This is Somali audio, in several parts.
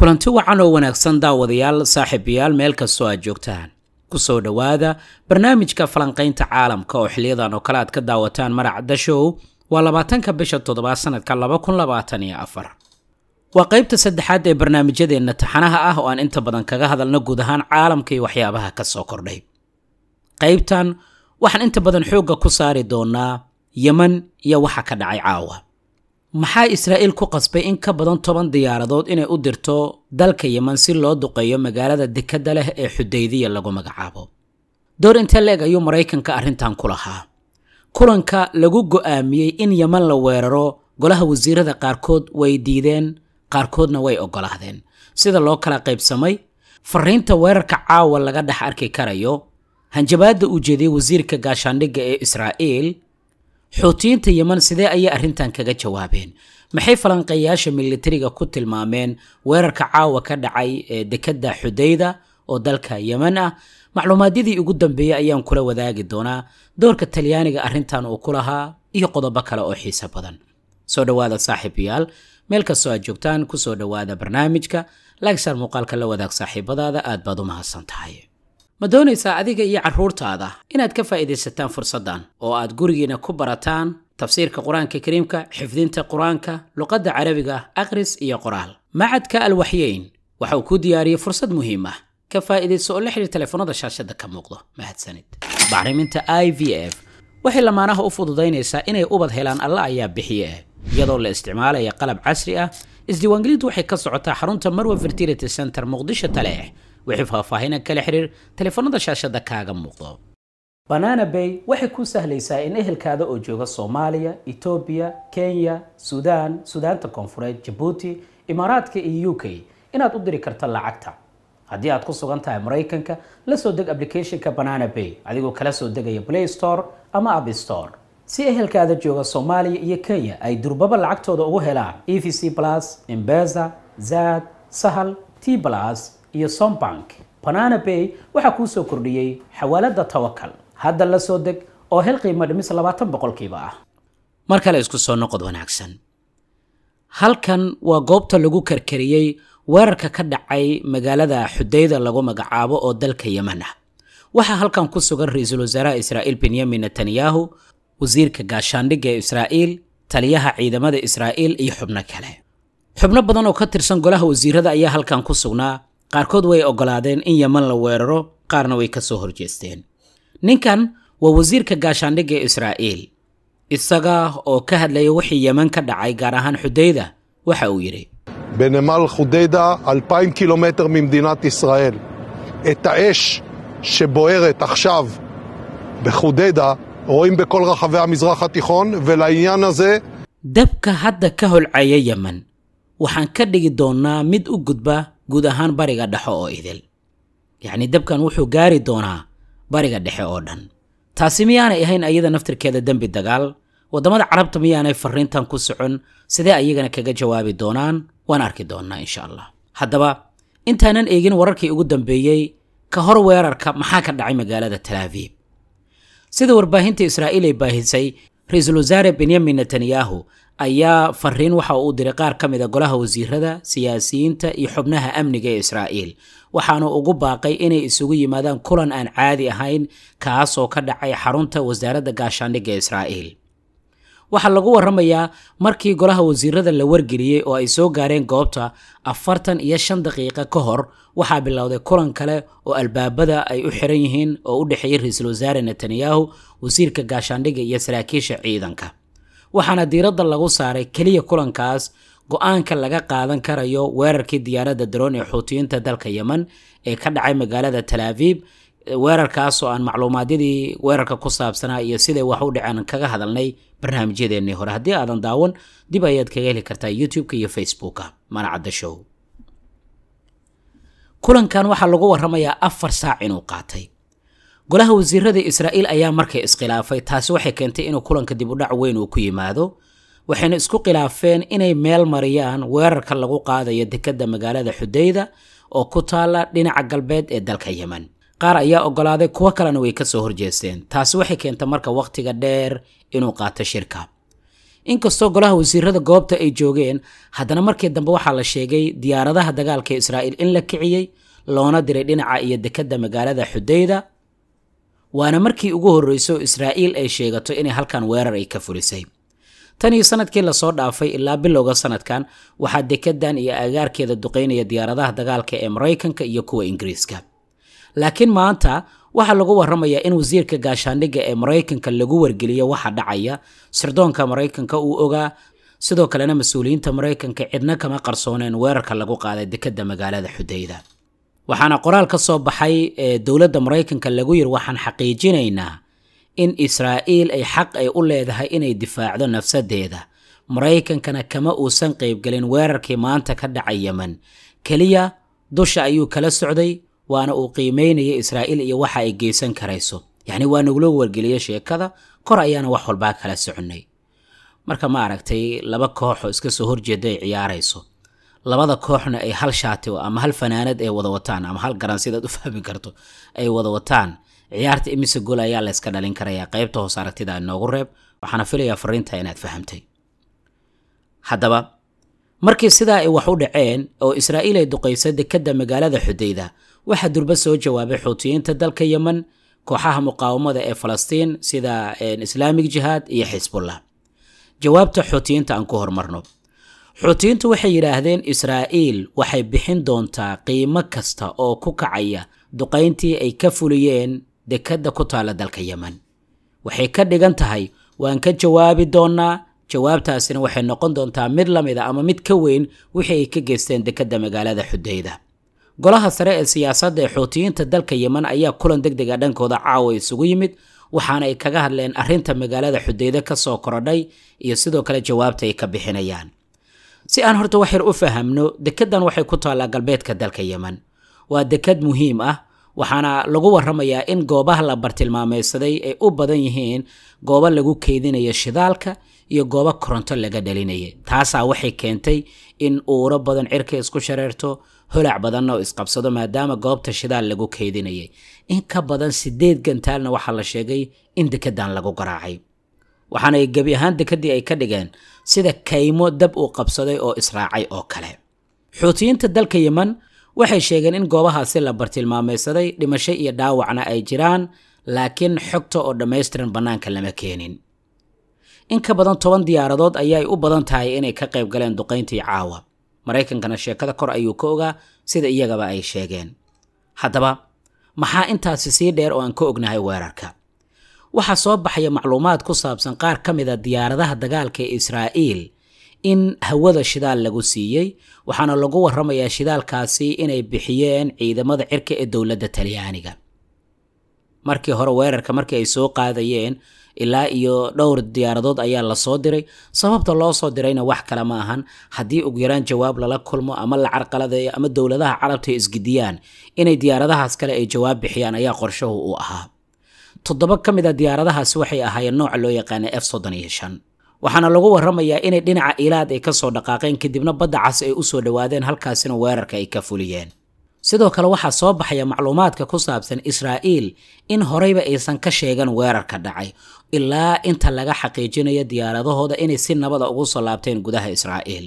kulanti wacan oo wanaagsan daawadayaal saaxiibayaal meel kastoo aad joogtaan kusoo dhowaada barnaamijka falanqaynta caalamka oo xiliyadan oo kale aad ka daawataan maraca dashow waa labaatanka bisha toddobaad sanadka laba kun labaatan iyo afar waa qaybta saddexaad ee barnaamijyadeenna taxanaha ah oo aan inta badan kaga hadalno guud ahaan caalamka iyo waxyaabaha ka soo kordhay qaybtan waxaan inta badan xoogga ku saari doonaa yeman iyo waxa ka dhacay caawa maxaa israa'iil ku qasbay in ka badan toban diyaaradood inay u dirto dalka yeman si loo duqeeyo magaalada dekadda leh ee xudaydiya lagu magacaabo door intee la-eg ayuu maraykanka arrintan ku lahaa kulanka lagu go'aamiyey in yeman la weeraro golaha wasiirada qaarkood way diideen qaarkoodna way ogolaadeen sida loo kala qaybsamay fariinta weerarka caawa laga dhex arki karayo hanjabaadda uu jeediyey wasiirka gaashaandhigga ee israa'iil xuutiyiinta yeman sidee ayay arrintan kaga jawaabeen maxay falanqeeyaasha militariga ku tilmaameen weerarka caawa ka dhacay ee dekedda xudayda oo dalka yeman ah macluumaadyadii ugu dambeeyey ayaan kula wadaagi doonaa doorka talyaaniga arrintan uu ku lahaa iyo qodobo kale oo xiise badan soo dhowaada saaxiibayaal meel kastoo aad joogtaan kusoo dhowaada barnaamijka lagsar muuqaalka la wadaag saaxiibadaada aad baad u mahadsan tahay ma doonaysaa adiga iyo carruurtaada inaad ka faa'iidaysataan fursaddan oo aad gurigiina ku barataan tafsiirka qur-aanka kariimka xifdinta qur-aanka luqadda carabiga akhris iyo qoraal macadka alwaxyeyn waxa uu ku diyaariyey fursad muhiim ah ka faa'iidayso oo la xidhiir telefoonada shaashadda ka muuqdo mahadsanid bacriminta i v f waxay lamaanaha u fududaynaysaa inay ubad helaan alla ayaa bixiye iyadoo la isticmaalaya qalab casri ah isdiiwaangelintu waxay ka socotaa xarunta marwa fertility center muqdisho taleex wixii faahfaahina aan kala xiriir telefoonada shaashada kaaga muuqdo banana bay waxay ku sahlaysaa in ehelkaada oo jooga soomaaliya etoobiya kenya suudaan suudaanta koonfureed jabuuti imaaraadka iyo u k inaad u diri karto lacagta haddii aad ku sugan tahay maraykanka la soo deg applicationka banana bay adigoo kala soo degaya play store ama app store si ehelkaada jooga soomaaliya iyo kenya ay durbaba lacagtooda ugu helaan e v c plus imbeza zad sahal t plus iyo sombank banana bay waxaa kuu soo kordhiyey xawaalada tawakal hadda la soo deg oo hel qiimo dhimis labaatan boqolkiiba ah mar kale isku soo noqod wanaagsan halkan waa goobta lagu karkariyey weerarka ka dhacay magaalada xudayda lagu magacaabo oo dalka yeman ah waxaa halkan ku sugan ra-iisul wasaaraha israa'iil benyamin netanyahu wasiirka gaashaandhigga ee israa'iil taliyaha ciidamada israa'iil iyo xubno kale xubno badan oo ka tirsan golaha wasiirada ayaa halkan ku sugnaa qaarkood way ogolaadeen in yeman la weeraro qaarna way ka soo horjeesteen ninkan waa wasiirka gaashaandhigga ee israa'iil isaga oo ka hadlaya wixii yeman ka dhacay gaar ahaan xudayda waxa uu yidhi bnmal khudayda 2,000 קילומטר ממדינת ישראל את האש שבוערת עכשיו בחודיידה רואים בכל רחבי המזרח התיכון ולעניין הזה dabka hadda ka holcaya yeman waxaan ka dhigi doonnaa mid u gudba guud ahaan bariga dhexe oo idil yacni dabkan wuxuu gaari doonaa bariga dhexe oo dhan taasi miyaanay ahayn iyada naftirkeeda dembi dagaal waddamada carabta miyaanay farriintan ku socon sidee ayagana kaga jawaabi doonaan waan arki doonnaa insha allah haddaba intaanan eegin wararkii ugu dambeeyey ka hor weerarka maxaa ka dhacay magaalada talaaviib sida warbaahinta israa'iil ay baahisay ra-iisul wasaare benyamin netanyahu ayaa fariin waxa uu diray qaar ka mid a golaha wasiirada siyaasiyiinta iyo xubnaha amniga ee israa'iil waxaanu ugu baaqay inay isugu yimaadaan kulan aan caadi ahayn kaasoo ka dhacay xarunta wasaaradda gaashaandhigga israa'iil waxaa lagu warramayaa markii golaha wasiirada la wargeliyey oo ay soo gaareen goobta afartan iyo shan daqiiqa ka hor waxaa bilowday kulan kale oo albaabada ay u xiran yihiin oo u dhexeeyey ra-iisul wasaare netanyahu wasiirka gaashaandhigga iyo saraakiisha ciidanka waxaana diiradda lagu saaray keliya kulankaas go-aanka laga qaadan karayo weerarkii diyaaradda daroon ee xuutiyiinta dalka yemen ee ka dhacay magaalada talaaviib weerarkaas oo aan macluumaadyadii weerarka ku saabsanaa iyo siday wax u dhaceen kaga hadalnay barnaamijyadeennii hore haddii aadan daawan dib ayaad kaga heli kartaa youtube-ka iyo facebooka manacadda show kulankan waxaa lagu warramayaa afar saac inuu qaatay golaha wasiirada israa'iil ayaa markay iskhilaafay taasi waxay keentay inuu kulanka dib u dhac weyn uu ku yimaado waxayna isku khilaafeen inay meel mariyaan weerarka lagu qaadayo dekedda magaalada xudeyda oo ku taala dhinaca galbeed ee dalka yeman qaar ayaa ogolaaday kuwo kalena way ka soo horjeesteen taasi waxay keentay marka wakhtiga dheer inuu qaato shirka inkastoo golaha wasiirada goobta ay joogeen haddana markii dambe waxaa la sheegay diyaaradaha dagaalka israa'iil in la kiciyey loona diray dhinaca iyo dekedda magaalada xudeyda waana markii ugu horreyso israa'iil ay sheegato inay halkan weerar ay ka fulisay tan iyo sanadkii lasoo dhaafay ilaa bilowga sannadkan waxaa dekadan iyo agaarkeeda duqaynaya diyaaradaha dagaalka ee maraykanka iyo kuwa ingiriiska laakiin maanta waxaa lagu warramayaa in wasiirka gaashaandhigga ee maraykanka lagu wargeliyo waxa dhacaya sirdoonka maraykanka uu ogaa sidoo kalena mas-uuliyiinta maraykanka cidna kama qarsooneen weerarka lagu qaaday dekedda magaalada xudayda waxaana qoraal ka soo baxay ee dowladda maraykanka lagu yiri waxaan xaqiijinaynaa in israa'iil ay xaq ay u leedahay inay difaacdo nafsadeeda maraykankana kama uusan qaybgelin weerarkii maanta ka dhacay yemen keliya dusha ayuu kala socday waana uu qiimaynaya israa'iil iyo waxa ay geysan karayso yacni waa nagula wargeliyey sheekada kor ayaana wax walbaa kala soconnay marka ma aragtay laba kooxoo iska soo horjeeda ay ciyaarayso labada kooxna ay hal shaati ama hal fanaanad ay wada wataan ama hal garan sidaad u fahmi karto ay wada wataan ciyaarta imise gol ayaa layska dhalin karaya qaybta hoos aragtida inoogu reeb waxaana filayaa fariinta inaad fahamtay haddaba markii sidaa ay wax u dhaceen oo israa'iil ay duqaysa dekadda magaalada xudayda waxaa durba soo jawaabay xuutiyiinta dalka yeman kooxaha muqaawamada ee falastiin sida islaamig jihaad iyo xisbullah jawaabta xuutiyiinta aan ku hormarno xuutiyiintu waxay yidhaahdeen israa'iil waxay bixin doontaa qiimo kasta oo ku kacaya duqayntii ay ka fuliyeen dekedda ku taalla dalka yemen waxay ka dhigan tahay waan ka jawaabi doonnaa jawaabtaasina waxay noqon doontaa mid la mid a ah ama mid ka weyn wixii ay ka geysteen dekedda magaalada xudeyda golaha sare ee siyaasadda ee xuutiyiinta dalka yemen ayaa kulan deg deg a dhankooda caawa isugu yimid waxaana ay kaga hadleen arrinta magaalada xudeyda ka soo korodhay iyo sidoo kale jawaabta ay ka bixinayaan si aan horta wax yar u fahamno dekeddan waxay ku taallaa galbeedka dalka yeman waa dekad muhiim ah waxaana lagu warramayaa in goobaha la bartilmaameysaday ay u badan yihiin goobo lagu keydinayo shidaalka iyo goobo koronto laga dhalinaya taasaa waxay keentay in uuro badan cirka isku shareerto holac badanna oo isqabsado maadaama goobta shidaal lagu keydinayay in ka badan sideed gantaalna waxaa la sheegay in dekeddan lagu garaacay waxaanay gebi ahaan dekadii ay ka dhigeen sida kaymo dab uu qabsaday oo israacay oo kale xuutiyiinta dalka yeman waxay sheegeen in goobahaasi la bartilmaameysaday dhimasho iyo dhaawacna ay jiraan laakiin xogta oo dhammaystiran bannaanka lama keenin in ka badan toban diyaaradood ayaay u badan tahay inay ka qayb galeen duqayntii caawa maraykankana sheekada kor ayuu ka ogaa sida iyagaba ay sheegeen haddaba maxaa intaasi sii dheer oo aan ka ognahay weerarka waxaa soo baxaya macluumaad ku saabsan qaar ka mid a ah diyaaradaha dagaalka ee israa'iil in hawada shidaal lagu siiyey waxaana lagu warramayaa shidaalkaasi inay bixiyeen ciidamada cirka ee dowladda talyaaniga markii hore weerarka markii ay soo qaadayeen ilaa iyo dhowr diyaaradood ayaa lasoo diray sababta loo soo dirayna wax kale ma ahan haddii ugu yaraan jawaab lala kulmo ama la carqaladeeyo ama dowladaha carabta isgidiyaan inay diyaaradahaas kale ay jawaab bixiyaan ayaa qorshahu uu ahaa toddoba ka mid a ah diyaaradahaasi waxay ahaayeen nooca loo yaqaana f soddon iyo shan waxaana lagu warramayaa inay dhinaca ilaad ay ka soo dhaqaaqeen kadibna badda cas ay u soo dhowaadeen halkaasina weerarka ay ka fuliyeen sidoo kale waxaa soo baxaya macluumaadka ku saabsan israa'iil in horeyba aysan ka sheegan weerarka dhacay ilaa inta laga xaqiijinayo diyaaradahooda inay si nabada ah ugu soo laabteen gudaha israa'iil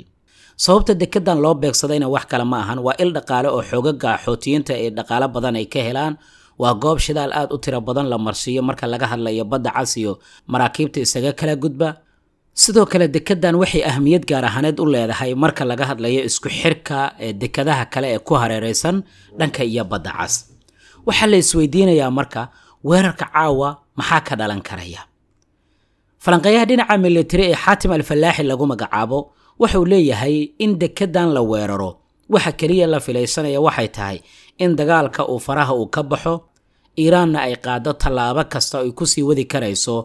sababta dekedan loo beegsadayna wax kale ma ahan waa il dhaqaale oo xoogaga xootiyiinta ee dhaqaalo badan ay ka helaan waa goob shidaal aad u tiro badan la marsiiyo marka laga hadlayo badda cas iyo maraakiibta isaga kala gudba sidoo kale dekedan waxay ahmiyad gaar ahaaneed u leedahay marka laga hadlayo isku xirka ee dekadaha kale ee ku hareereysan dhanka iyo badda cas waxaa la isweydiinayaa marka weerarka caawa maxaa ka dhalan karaya falanqeeyaha dhinaca militari ee xaatim alfallaaxi lagu magacaabo wuxuu leeyahay in dekedan la weeraro waxa keliya la filaysanaya waxay tahay in dagaalka uu faraha uu ka baxo iiraanna ay qaado tallaabo kasta ay ku sii wadi karayso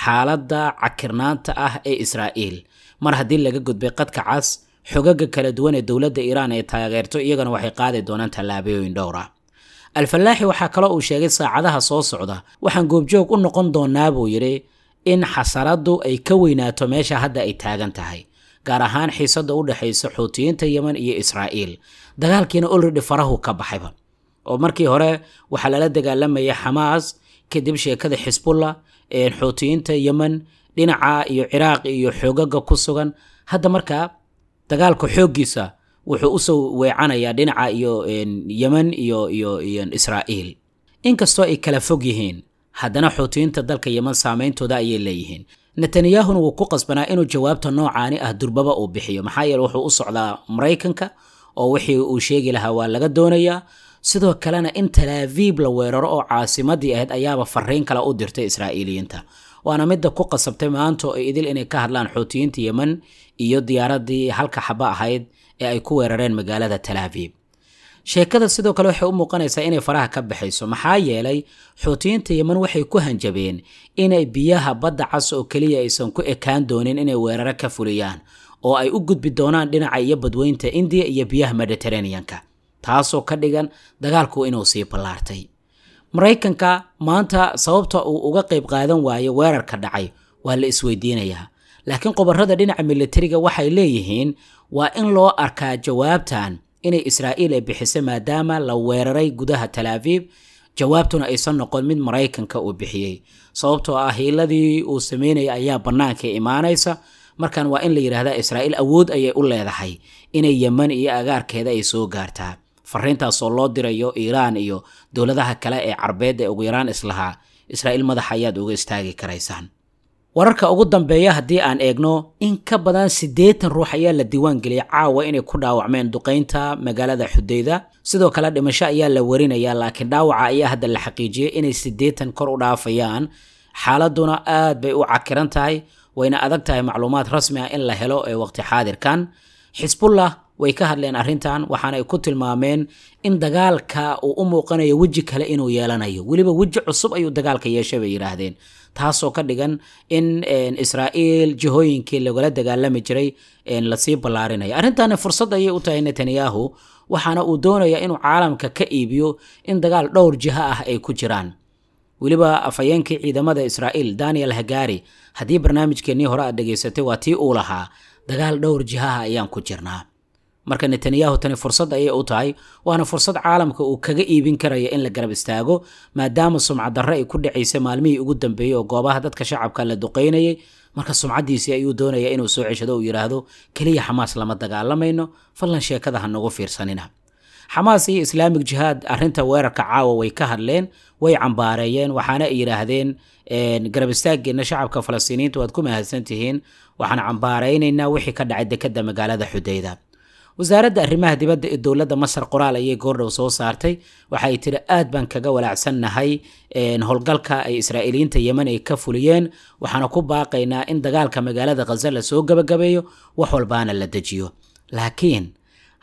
xaaladda cakirnaanta ah ee israa'iil mar haddii laga gudbay qadka cas xogaga kala duwan ee dowladda iiraan ay taageerto iyagana waxay qaadi doonaan tallaabooyin dhowr ah alfallaaxi waxaa kale uu sheegay saacadaha soo socda waxaan goobjoog u noqon doonaa buu yidhi in xasaradu ay ka weynaato meesha hadda ay taagan tahay gaar ahaan xiisadda u dhexaysa xuutiyiinta yeman iyo israa'iil dagaalkiina olredhi farahu ka baxayba oo markii hore waxaa lala dagaalamaya xamaas kadib sheekada xisbullah xoutiyiinta yemen dhinaca iyo ciraaq iyo xoogaga ku sugan hadda markaa dagaalka xooggiisa wuxuu usoo weecanayaa dhinaca iyo yemen iyo iyo iyo israa'iil inkastoo ay kala fog yihiin haddana xoutiyiinta dalka yemen saameyntooda ayay leeyihiin netanyahuna wuu ku qasbanaa inuu jawaabta noocaani ah durbaba uu bixiyo maxaa yeele wuxuu u socdaa maraykanka oo wixii uu sheegi lahaa waa laga doonayaa sidoo kalena in talaaviib la weeraro oo caasimadii ahayd ayaaba fariin kale u dirtay israa'iiliyiinta waana midda ku qasabtay maanta oo idil inay ka hadlaan xuutiyiinta yeman iyo diyaaradii halka xaba ahayd ee ay ku weerareen magaalada talaaviib sheekada sidoo kale waxay u muuqanaysaa inay faraha ka baxayso maxaa yeelay xuutiyiinta yeman waxay ku hanjabeen inay biyaha badda cas oo keliya aysan ku ekaan doonin inay weeraro ka fuliyaan oo ay u gudbi doonaan dhinaca iyo badweynta indiya iyo biyaha mediteraneanka taasoo ka dhigan dagaalku inuu sii ballaartay maraykanka maanta sababta uu uga qayb qaadan waayo weerarka dhacay waa la isweydiinayaa laakiin qobarrada dhinaca militariga waxay leeyihiin waa in loo arkaa jawaabtan inay israa'iil ay bixisay maadaama la weeraray gudaha talaabiib jawaabtuna aysan noqon mid maraykanka uu bixiyey sababtoo ah hiiladii uu sameynaya ayaa bannaanka imaanaysa markan waa in la yidhaahdaa israa'iil awood ayay u leedahay inay yeman iyo agaarkeeda ay soo gaartaa fariintaasoo loo dirayo iiraan iyo dowladaha kale ee carbeed ee ugu yaraan islahaa israa'iil madax ayaad uga istaagi karaysaan wararka ugu dambeeya haddii aan eegno in ka badan siddeetan ruux ayaa la diiwaangeliyay caawa inay ku dhaawacmeen duqaynta magaalada xudeyda sidoo kale dhimasho ayaa la warinayaa laakiin dhaawaca ayaa hadda la xaqiijiyey inay siddeetan kor u dhaafayaan xaaladuna aad bay u cakiran tahay wayna adag tahay macluumaad rasmi ah in la helo ee waqti xaadirkan xisbullah way ka hadleen arrintan waxaana ay ku tilmaameen in dagaalka uu u muuqanayo weji kale inuu yeelanayo weliba weji cusub ayuu dagaalka yeeshay bay yidhaahdeen taasoo ka dhigan in israa'iil jihooyinkii lagala dagaalami jiray lasii ballaarinayo arrintaani fursad ayay u tahay netanyahu waxaana uu doonayaa inuu caalamka ka iibiyo in dagaal dhowr jiho ah ay ku jiraan weliba afhayeenkii ciidamada israa'iil daniel hagari haddii barnaamijkeennii hore aad dhegaysatay waa tii uu lahaa dagaal dhowr jihaha ah ayaan ku jirnaa marka netanyahu tani fursad ayay u tahay waana fursad caalamka uu kaga iibin karayo in la garab istaago maadaama sumcaddarre ay ku dhacaysa maalmihii ugu dambeeyey oo goobaha dadka shacabka la duqaynayay marka sumcaddiisii ayuu doonaya inuu soo ceshado uu yidhaahdo keliya xamaas lama dagaalamayno fallan sheekada ha nagu fiirsanina xamaas iyo islaamic jihaad arrinta weerarka caawa way ka hadleen way cambaareeyeen waxaana ay yidhaahdeen garab istaaggeenna shacabka falastiiniyiintu waad ku mahadsan tihiin waxaan cambaaraynaynaa wixii ka dhacay dekedda magaalada xudayda wasaaradda arrimaha dibadda ee dowladda masar qoraal ayay goordhow soo saartay waxa ay tiri aad baan kaga walaacsannahay howlgalka ay israa'iiliyiinta yemen ay ka fuliyeen waxaana ku baaqaynaa in dagaalka magaalada khaza la soo gabagabeeyo wax walbaana la dejiyo laakiin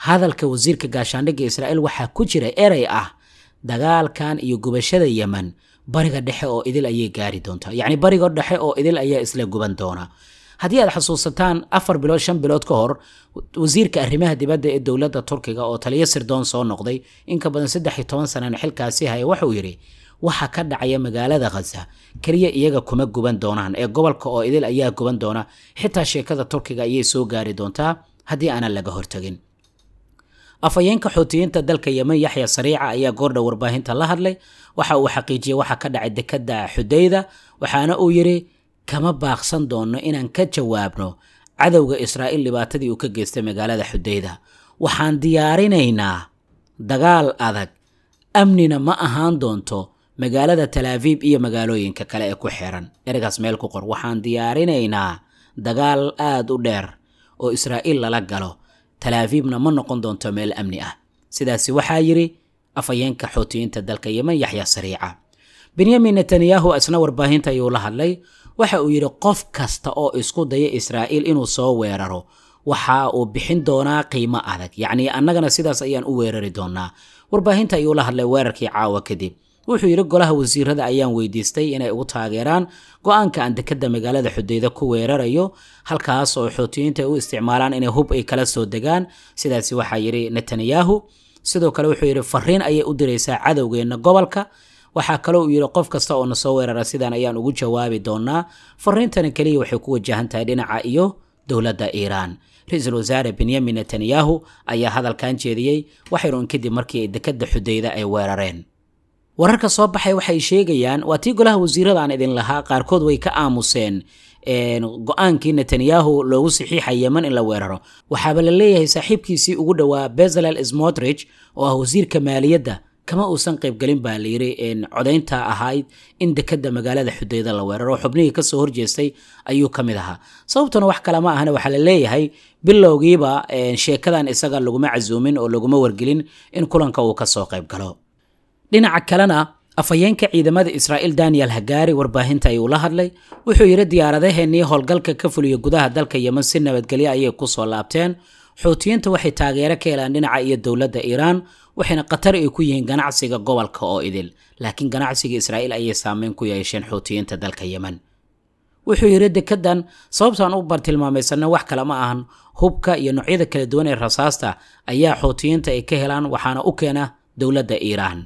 hadalka wasiirka gaashaandhigga israa'iil waxaa ku jira erey ah dagaalkan iyo gubashada yemen bariga dhexe oo idil ayay gaari doontaa yacni bariga dhexe oo idil ayaa isla guban doonaa haddii aad xasuusataan afar bilood shan bilood ka hor wasiirka arrimaha dibadda ee dowladda turkiga oo taliyo sirdoon soo noqday in ka badan saddex iyo toban sanana xilkaasi haya wuxuu yidhi waxa ka dhacaya magaalada khaza keliya iyaga kuma guban doonaan ee gobolka oo idil ayaa guban doona xitaa sheekada turkiga ayay soo gaari doontaa haddii aanan laga hortagin afhayeenka xoutiyiinta dalka yemen yaxya sariica ayaa goordha warbaahinta la hadlay waxa uu xaqiijiyey waxa ka dhacay dekada xudayda waxaana uu yidhi kama baaqsan doonno inaan ka jawaabno cadowga israa'iil dhibaatadii uu ka geystay magaalada xudayda waxaan diyaarinaynaa dagaal adag amnina ma ahaan doonto magaalada talaafiib iyo magaalooyinka kale ee ku xiran ereygaas meel ku qor waxaan diyaarinaynaa dagaal aad u dheer oo israa'iil lala galo talaafiibna ma noqon doonto meel amni ah sidaasi waxaa yidhi afhayeenka xootiyiinta dalka yeman yaxya sariica benyamin netanyahu isna warbaahinta ayuu la hadlay waxa uu yidhi qof kasta oo isku daya israa'iil inuu soo weeraro waxa uu bixin doonaa qiimo adag yacnii annagana sidaas ayaan u weerari doonaa warbaahinta ayuu la hadlay weerarkii caawa kadib wuxuu yidhi golaha wasiirada ayaan weydiistay inay ugu taageeraan go'aanka aan magaalada xudeyda ku weerarayo halkaas oo xuutiyiinta ay u isticmaalaan inay hub ay kala soo degaan sidaasi waxaa yidhi netanyahu sidoo kale wuxuu yidhi fariin ayay u diraysaa cadowgeenna gobolka waxaa kale uu yidhi qof kasta oo nasoo weerara sidan ayaan ugu jawaabi doonaa fariintana keliya waxay ku wajahan tahay dhinaca iyo dowladda iiraan ra-iisul wasaare benyamin netanyahu ayaa hadalkan jeediyey waxaynuun kadib markii ay dekadda xudeyda ay weerareen wararka soo baxay waxay sheegayaan waa tii golaha wasiirada idin lahaa qaarkood way ka aamuseen go-aankii netanyahu loogu saxiixa yeman in la weeraro waxaaba la leeyahay saaxiibkiisii ugu dhowaa bezalel smotridge oo ah wasiirka maaliyadda kama uusan qaybgelin baa layiri codaynta ahayd in dekada magaalada xudeyda la weeraro xubnihii kasoo horjeestay ayuu kamid ahaa sababtuna wax kale ma ahana waxaa la leeyahay bilowgiiba sheekadan isaga laguma casuumin oo laguma wargelin in kulanka uu kasoo qaybgalo dhinaca kalena afhayeenka ciidamada israa'iil daniel hagaari warbaahinta ayuu la hadlay wuxuu yidhi diyaaradaheenii howlgalka ka fuliya gudaha dalka yeman si nabadgelya ayay kusoo laabteen xuutiyiinta waxay taageero ka helaan dhinaca iyo dowladda iiraan waxayna khatar ay ku yihiin ganacsiga gobolka oo idil laakiin ganacsiga israa'iil ayay saameyn ku yeesheen xuutiyiinta dalka yemen wuxuu yidhi dekadan sababtaan u bartilmaamaysanna wax kale ma ahan hubka iyo noocyada kala duwan ee rasaasta ayaa xuutiyiinta ay ka helaan waxaana u keena dowladda iiraan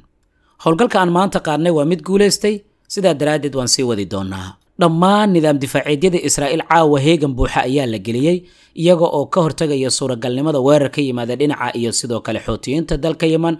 howlgalka aan maanta qaadnay waa mid guulaystay sidaa daraaddeed waan sii wadi doonnaa dhammaan nidaam difaaceedyada israa'iil caawa heegan buuxa ayaa la geliyey iyaga oo ka hortegaya suuragalnimada weerar ka yimaada dhinaca iyo sidoo kale xootiyiinta dalka yeman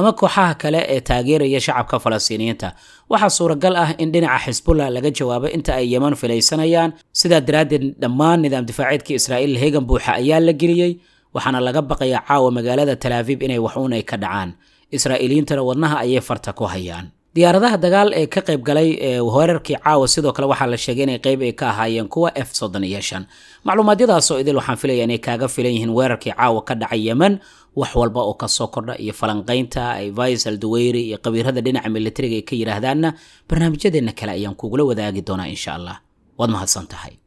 ama kooxaha kale ee taageeraya shacabka falastiiniyiinta waxaa suuragal ah in dhinaca xisbullah laga jawaabo inta ay yeman filaysanayaan sidaa daraaddeed dhammaan nidaam difaaceedka israa'iil heegan buuxa ayaa la geliyey waxaana laga baqayaa caawa magaalada talaafib inay waxuunay ka dhacaan israa'iiliyiintana wadnaha ayay farta ku hayaan diyaaradaha dagaal ee ka qayb galay weerarkii caawa sidoo kale waxaa la sheegay inay qayb ay ka ahaayeen kuwa f soddon iyo shan macluumaadyadaasoo idil waxaan filaya inay kaaga filan yihiin weerarkii caawa ka dhacay yemen wax walba oo kasoo kordha iyo falanqaynta ay vais aldaweyri iyo qabiirada dhinaca militariga ay ka yidhaahdaanna barnaamijyadeenna kale ayaan kugula wadaagi doonaa insha allah waad mahadsan tahay